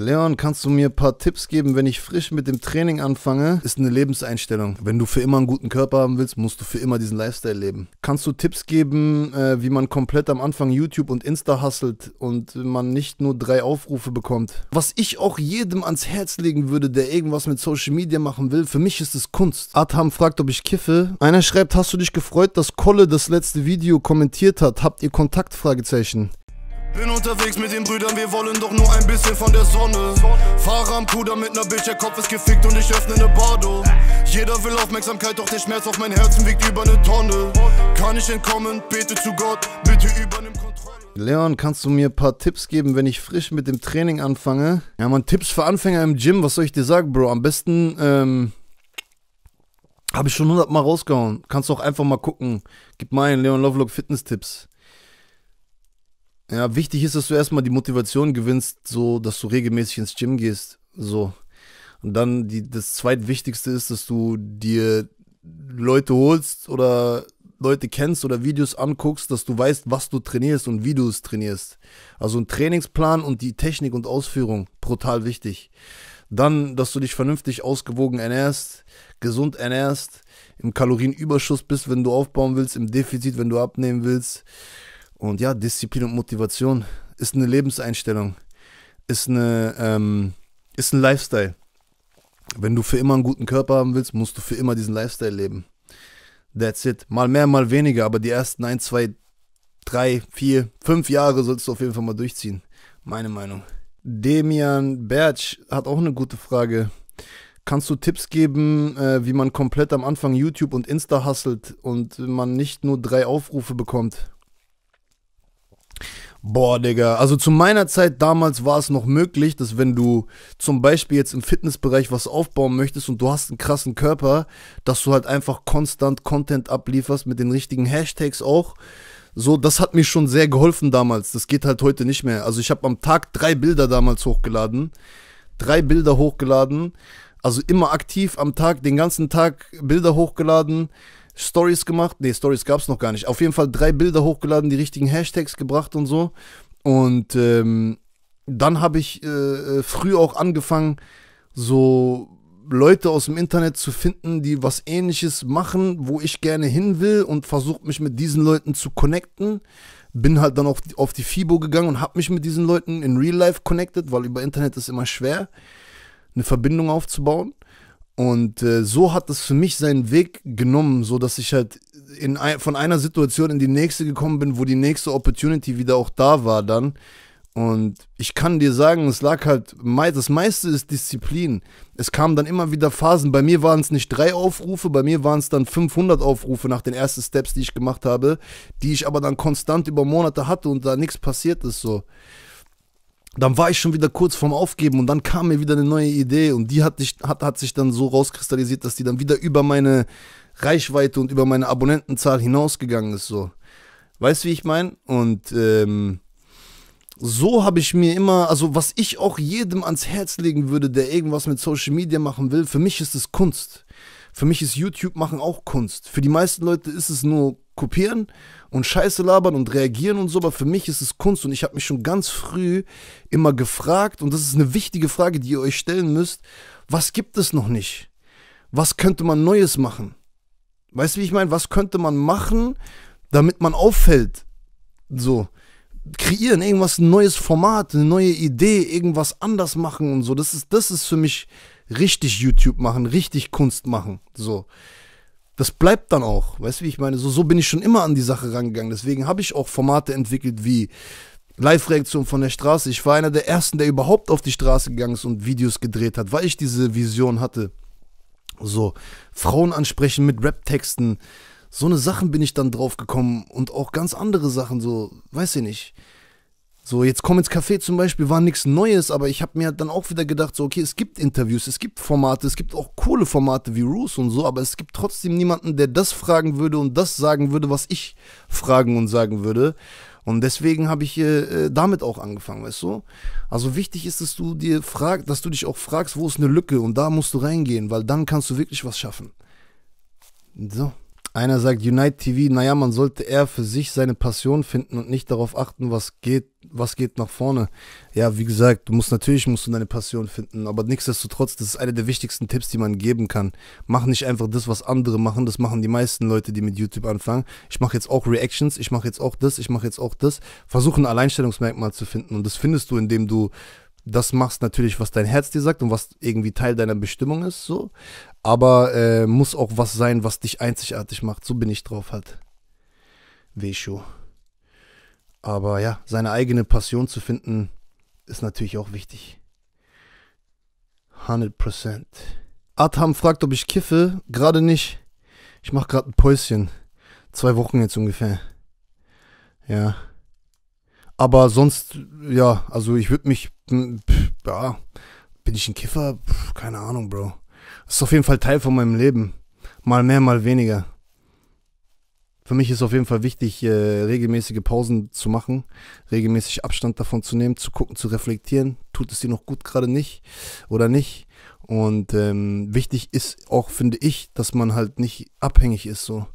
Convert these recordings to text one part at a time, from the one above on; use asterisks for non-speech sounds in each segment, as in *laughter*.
Leon, kannst du mir ein paar Tipps geben, wenn ich frisch mit dem Training anfange? Ist eine Lebenseinstellung. Wenn du für immer einen guten Körper haben willst, musst du für immer diesen Lifestyle leben. Kannst du Tipps geben, äh, wie man komplett am Anfang YouTube und Insta hustelt und man nicht nur drei Aufrufe bekommt? Was ich auch jedem ans Herz legen würde, der irgendwas mit Social Media machen will, für mich ist es Kunst. Adham fragt, ob ich kiffe. Einer schreibt, hast du dich gefreut, dass Kolle das letzte Video kommentiert hat? Habt ihr Kontakt? Fragezeichen. Bin unterwegs mit den Brüdern, wir wollen doch nur ein bisschen von der Sonne. Fahre am Puder mit ner Bitch, der Kopf ist gefickt und ich öffne ne Bardo. Jeder will Aufmerksamkeit, doch der Schmerz auf mein Herzen wiegt über ne Tonne. Kann ich entkommen, bete zu Gott, bitte übernimm Kontrolle. Leon, kannst du mir ein paar Tipps geben, wenn ich frisch mit dem Training anfange? Ja, man, Tipps für Anfänger im Gym, was soll ich dir sagen, Bro? Am besten, ähm, habe ich schon hundertmal rausgehauen. Kannst du auch einfach mal gucken. Gib mal einen Leon Lovelock Fitness Tipps. Ja, wichtig ist, dass du erstmal die Motivation gewinnst, so dass du regelmäßig ins Gym gehst. So. Und dann die, das zweitwichtigste ist, dass du dir Leute holst oder Leute kennst oder Videos anguckst, dass du weißt, was du trainierst und wie du es trainierst. Also ein Trainingsplan und die Technik und Ausführung, brutal wichtig. Dann, dass du dich vernünftig ausgewogen ernährst, gesund ernährst, im Kalorienüberschuss bist, wenn du aufbauen willst, im Defizit, wenn du abnehmen willst. Und ja, Disziplin und Motivation ist eine Lebenseinstellung, ist, eine, ähm, ist ein Lifestyle. Wenn du für immer einen guten Körper haben willst, musst du für immer diesen Lifestyle leben. That's it. Mal mehr, mal weniger, aber die ersten ein, zwei, drei, vier, fünf Jahre solltest du auf jeden Fall mal durchziehen. Meine Meinung. Demian Bertsch hat auch eine gute Frage. Kannst du Tipps geben, äh, wie man komplett am Anfang YouTube und Insta hustelt und man nicht nur drei Aufrufe bekommt? Boah, Digga. Also zu meiner Zeit damals war es noch möglich, dass wenn du zum Beispiel jetzt im Fitnessbereich was aufbauen möchtest und du hast einen krassen Körper, dass du halt einfach konstant Content ablieferst mit den richtigen Hashtags auch. So, das hat mir schon sehr geholfen damals. Das geht halt heute nicht mehr. Also ich habe am Tag drei Bilder damals hochgeladen. Drei Bilder hochgeladen. Also immer aktiv am Tag, den ganzen Tag Bilder hochgeladen. Stories gemacht. Nee, Stories gab es noch gar nicht. Auf jeden Fall drei Bilder hochgeladen, die richtigen Hashtags gebracht und so. Und ähm, dann habe ich äh, äh, früh auch angefangen, so Leute aus dem Internet zu finden, die was ähnliches machen, wo ich gerne hin will und versucht mich mit diesen Leuten zu connecten. Bin halt dann auf die, auf die FIBO gegangen und habe mich mit diesen Leuten in Real Life connected, weil über Internet ist immer schwer, eine Verbindung aufzubauen. Und äh, so hat es für mich seinen Weg genommen, so dass ich halt in, von einer Situation in die nächste gekommen bin, wo die nächste Opportunity wieder auch da war dann. Und ich kann dir sagen, es lag halt, das meiste ist Disziplin. Es kamen dann immer wieder Phasen. Bei mir waren es nicht drei Aufrufe, bei mir waren es dann 500 Aufrufe nach den ersten Steps, die ich gemacht habe, die ich aber dann konstant über Monate hatte und da nichts passiert ist so dann war ich schon wieder kurz vorm Aufgeben und dann kam mir wieder eine neue Idee und die hat, dich, hat, hat sich dann so rauskristallisiert, dass die dann wieder über meine Reichweite und über meine Abonnentenzahl hinausgegangen ist. So. Weißt du, wie ich meine? Und ähm, so habe ich mir immer, also was ich auch jedem ans Herz legen würde, der irgendwas mit Social Media machen will, für mich ist es Kunst. Für mich ist YouTube machen auch Kunst. Für die meisten Leute ist es nur kopieren und Scheiße labern und reagieren und so, aber für mich ist es Kunst und ich habe mich schon ganz früh immer gefragt, und das ist eine wichtige Frage, die ihr euch stellen müsst, was gibt es noch nicht? Was könnte man Neues machen? Weißt du, wie ich meine? Was könnte man machen, damit man auffällt? So, kreieren, irgendwas, ein neues Format, eine neue Idee, irgendwas anders machen und so. Das ist, das ist für mich richtig YouTube machen, richtig Kunst machen. So das bleibt dann auch. Weißt du, wie ich meine? So, so bin ich schon immer an die Sache rangegangen. Deswegen habe ich auch Formate entwickelt wie Live-Reaktion von der Straße. Ich war einer der ersten, der überhaupt auf die Straße gegangen ist und Videos gedreht hat, weil ich diese Vision hatte. So, Frauen ansprechen mit Rap-Texten. So eine Sachen bin ich dann drauf gekommen und auch ganz andere Sachen, so, weiß ich nicht. So, jetzt komm ins Café zum Beispiel, war nichts Neues, aber ich habe mir dann auch wieder gedacht, so, okay, es gibt Interviews, es gibt Formate, es gibt auch coole Formate wie Roos und so, aber es gibt trotzdem niemanden, der das fragen würde und das sagen würde, was ich fragen und sagen würde. Und deswegen habe ich äh, äh, damit auch angefangen, weißt du? Also wichtig ist, dass du dir fragst, dass du dich auch fragst, wo ist eine Lücke und da musst du reingehen, weil dann kannst du wirklich was schaffen. So. Einer sagt Unite TV, naja, man sollte eher für sich seine Passion finden und nicht darauf achten, was geht, was geht nach vorne. Ja, wie gesagt, du musst natürlich musst du deine Passion finden, aber nichtsdestotrotz, das ist einer der wichtigsten Tipps, die man geben kann. Mach nicht einfach das, was andere machen, das machen die meisten Leute, die mit YouTube anfangen. Ich mache jetzt auch Reactions, ich mache jetzt auch das, ich mache jetzt auch das. Versuche ein Alleinstellungsmerkmal zu finden und das findest du, indem du das machst natürlich, was dein Herz dir sagt und was irgendwie Teil deiner Bestimmung ist, so. Aber äh, muss auch was sein, was dich einzigartig macht. So bin ich drauf halt. Weshu. Aber ja, seine eigene Passion zu finden, ist natürlich auch wichtig. 100%. Adham fragt, ob ich kiffe. Gerade nicht. Ich mache gerade ein Päuschen. Zwei Wochen jetzt ungefähr. Ja. Aber sonst, ja, also ich würde mich, hm, ja, bin ich ein Kiffer? Pff, keine Ahnung, Bro. Das ist auf jeden Fall Teil von meinem Leben. Mal mehr, mal weniger. Für mich ist auf jeden Fall wichtig, äh, regelmäßige Pausen zu machen, regelmäßig Abstand davon zu nehmen, zu gucken, zu reflektieren. Tut es dir noch gut gerade nicht oder nicht? Und ähm, wichtig ist auch, finde ich, dass man halt nicht abhängig ist, so.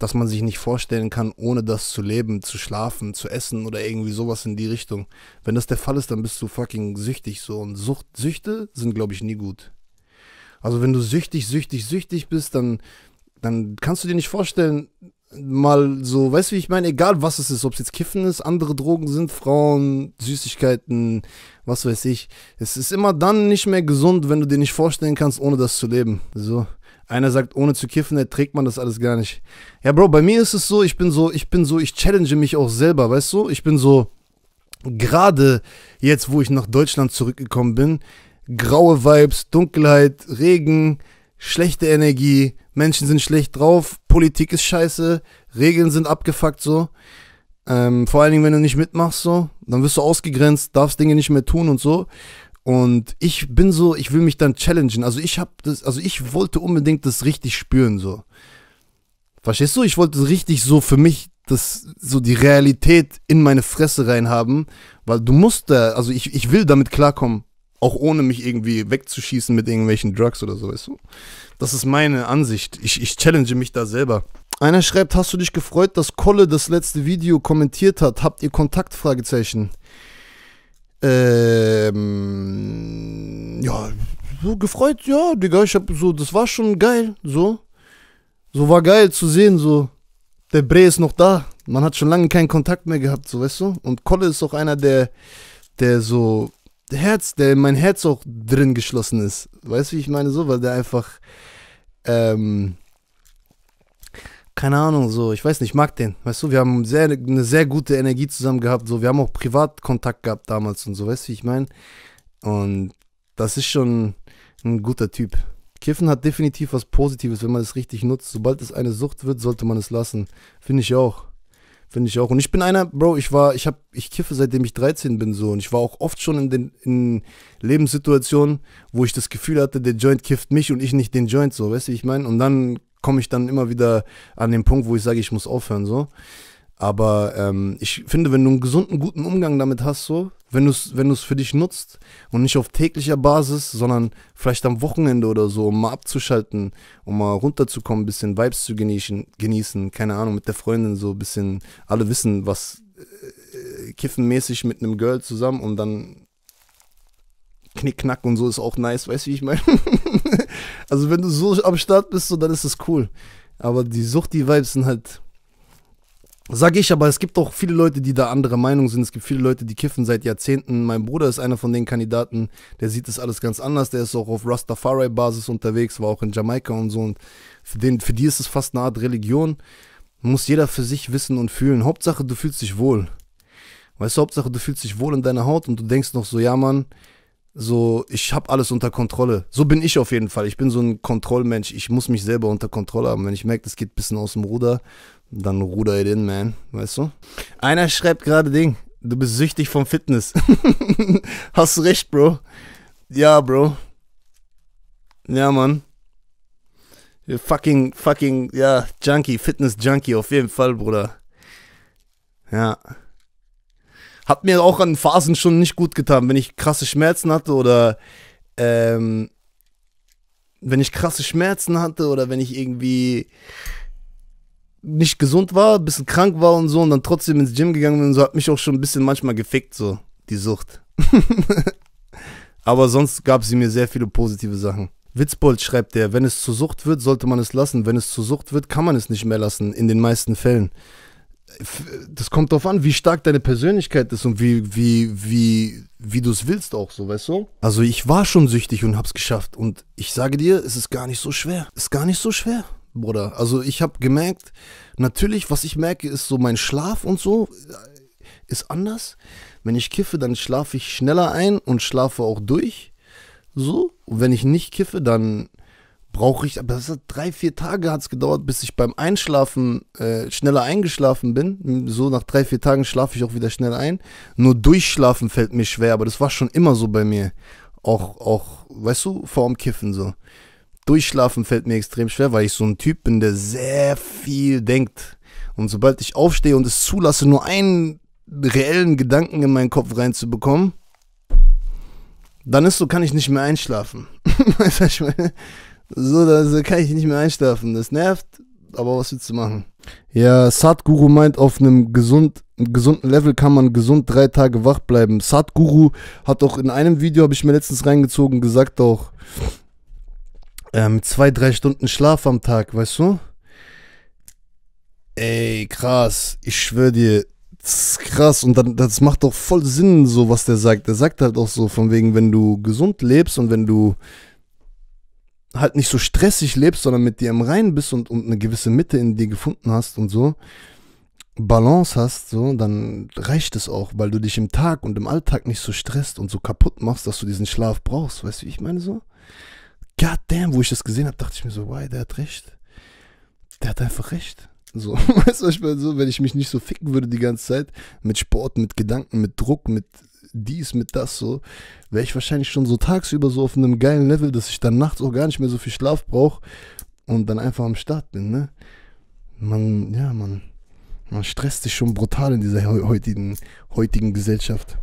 Dass man sich nicht vorstellen kann, ohne das zu leben, zu schlafen, zu essen oder irgendwie sowas in die Richtung. Wenn das der Fall ist, dann bist du fucking süchtig, so. Und Sucht, Süchte sind, glaube ich, nie gut. Also, wenn du süchtig, süchtig, süchtig bist, dann, dann kannst du dir nicht vorstellen, mal so, weißt du, wie ich meine, egal was es ist, ob es jetzt Kiffen ist, andere Drogen sind, Frauen, Süßigkeiten, was weiß ich. Es ist immer dann nicht mehr gesund, wenn du dir nicht vorstellen kannst, ohne das zu leben. So. Einer sagt, ohne zu kiffen erträgt man das alles gar nicht. Ja, Bro, bei mir ist es so, ich bin so, ich bin so, ich challenge mich auch selber, weißt du? Ich bin so, gerade jetzt, wo ich nach Deutschland zurückgekommen bin, graue Vibes, Dunkelheit, Regen, schlechte Energie, Menschen sind schlecht drauf, Politik ist scheiße, Regeln sind abgefuckt so. Ähm, vor allen Dingen, wenn du nicht mitmachst so, dann wirst du ausgegrenzt, darfst Dinge nicht mehr tun und so. Und ich bin so, ich will mich dann challengen. Also ich habe das, also ich wollte unbedingt das richtig spüren so. Verstehst du? Ich wollte richtig so für mich das so die Realität in meine Fresse reinhaben, weil du musst da, also ich, ich will damit klarkommen. Auch ohne mich irgendwie wegzuschießen mit irgendwelchen Drugs oder so, weißt du? Das ist meine Ansicht. Ich, ich challenge mich da selber. Einer schreibt, hast du dich gefreut, dass Kolle das letzte Video kommentiert hat? Habt ihr Kontakt? Fragezeichen. Ähm, ja, so gefreut, ja, Digga, ich hab so, das war schon geil, so. So war geil zu sehen, so, der Bre ist noch da. Man hat schon lange keinen Kontakt mehr gehabt, so, weißt du? Und Kolle ist auch einer, der, der so Herz, der in mein Herz auch drin geschlossen ist. Weißt du, wie ich meine? So, weil der einfach, ähm, keine Ahnung, so, ich weiß nicht, ich mag den. Weißt du, wir haben sehr, eine sehr gute Energie zusammen gehabt. So, wir haben auch Privatkontakt gehabt damals und so, weißt du, wie ich meine? Und das ist schon ein guter Typ. Kiffen hat definitiv was Positives, wenn man es richtig nutzt. Sobald es eine Sucht wird, sollte man es lassen. Finde ich auch. Finde ich auch. Und ich bin einer, Bro, ich war, ich hab, ich kiffe seitdem ich 13 bin so. Und ich war auch oft schon in den in Lebenssituationen, wo ich das Gefühl hatte, der Joint kifft mich und ich nicht den Joint so, weißt du, wie ich meine? Und dann komme ich dann immer wieder an den Punkt, wo ich sage, ich muss aufhören so. Aber ähm, ich finde, wenn du einen gesunden, guten Umgang damit hast, so, wenn du es wenn du's für dich nutzt und nicht auf täglicher Basis, sondern vielleicht am Wochenende oder so, um mal abzuschalten, um mal runterzukommen, ein bisschen Vibes zu genießen, genießen, keine Ahnung, mit der Freundin so ein bisschen, alle wissen, was äh, äh, kiffenmäßig mit einem Girl zusammen und dann Knickknack und so ist auch nice, weißt du, wie ich meine? *laughs* also wenn du so am Start bist, so, dann ist es cool. Aber die Sucht, die Vibes sind halt Sag ich, aber es gibt auch viele Leute, die da andere Meinung sind. Es gibt viele Leute, die kiffen seit Jahrzehnten. Mein Bruder ist einer von den Kandidaten, der sieht das alles ganz anders. Der ist auch auf Rastafari-Basis unterwegs, war auch in Jamaika und so. Und für, den, für die ist es fast eine Art Religion. Muss jeder für sich wissen und fühlen. Hauptsache, du fühlst dich wohl. Weißt du, Hauptsache, du fühlst dich wohl in deiner Haut und du denkst noch so, ja, Mann, so, ich habe alles unter Kontrolle. So bin ich auf jeden Fall. Ich bin so ein Kontrollmensch. Ich muss mich selber unter Kontrolle haben. Wenn ich merke, das geht ein bisschen aus dem Ruder, dann ruder ich in, man. Weißt du? Einer schreibt gerade Ding. Du bist süchtig vom Fitness. *laughs* Hast du recht, Bro. Ja, Bro. Ja, Mann. Fucking, fucking, ja, Junkie, Fitness-Junkie auf jeden Fall, Bruder. Ja. Hat mir auch an Phasen schon nicht gut getan, wenn ich krasse Schmerzen hatte oder ähm, wenn ich krasse Schmerzen hatte oder wenn ich irgendwie nicht gesund war, ein bisschen krank war und so und dann trotzdem ins Gym gegangen bin, und so hat mich auch schon ein bisschen manchmal gefickt, so die Sucht. *laughs* Aber sonst gab sie mir sehr viele positive Sachen. Witzbold schreibt er, wenn es zur Sucht wird, sollte man es lassen. Wenn es zur Sucht wird, kann man es nicht mehr lassen, in den meisten Fällen das kommt drauf an, wie stark deine Persönlichkeit ist und wie, wie, wie, wie du es willst auch so, weißt du? Also ich war schon süchtig und hab's geschafft und ich sage dir, es ist gar nicht so schwer. Es ist gar nicht so schwer, Bruder. Also ich hab gemerkt, natürlich, was ich merke, ist so mein Schlaf und so äh, ist anders. Wenn ich kiffe, dann schlafe ich schneller ein und schlafe auch durch. So. Und wenn ich nicht kiffe, dann brauche ich, aber das hat drei, vier Tage hat es gedauert, bis ich beim Einschlafen äh, schneller eingeschlafen bin. So nach drei, vier Tagen schlafe ich auch wieder schnell ein. Nur durchschlafen fällt mir schwer, aber das war schon immer so bei mir. Auch, auch, weißt du, vorm Kiffen so. Durchschlafen fällt mir extrem schwer, weil ich so ein Typ bin, der sehr viel denkt. Und sobald ich aufstehe und es zulasse, nur einen reellen Gedanken in meinen Kopf reinzubekommen, dann ist so, kann ich nicht mehr einschlafen. *laughs* weißt du, ich meine? So, da kann ich nicht mehr einschlafen. Das nervt, aber was willst du machen? Ja, Sadhguru meint, auf einem gesund, gesunden Level kann man gesund drei Tage wach bleiben. Sadhguru hat auch in einem Video, habe ich mir letztens reingezogen, gesagt auch, ähm, zwei, drei Stunden Schlaf am Tag, weißt du? Ey, krass, ich schwöre dir, das ist krass und dann, das macht doch voll Sinn, so was der sagt. Der sagt halt auch so, von wegen, wenn du gesund lebst und wenn du halt nicht so stressig lebst, sondern mit dir im Reinen bist und, und eine gewisse Mitte in dir gefunden hast und so, Balance hast, so, dann reicht es auch, weil du dich im Tag und im Alltag nicht so stresst und so kaputt machst, dass du diesen Schlaf brauchst. Weißt du, wie ich meine so? Goddamn, wo ich das gesehen habe, dachte ich mir so, why, der hat recht. Der hat einfach recht. So, *laughs* weißt du, ich meine so, wenn ich mich nicht so ficken würde die ganze Zeit mit Sport, mit Gedanken, mit Druck, mit dies, mit das so, wäre ich wahrscheinlich schon so tagsüber so auf einem geilen Level, dass ich dann nachts auch gar nicht mehr so viel Schlaf brauche und dann einfach am Start bin, ne? Man, ja, man, man stresst sich schon brutal in dieser heutigen, heutigen Gesellschaft.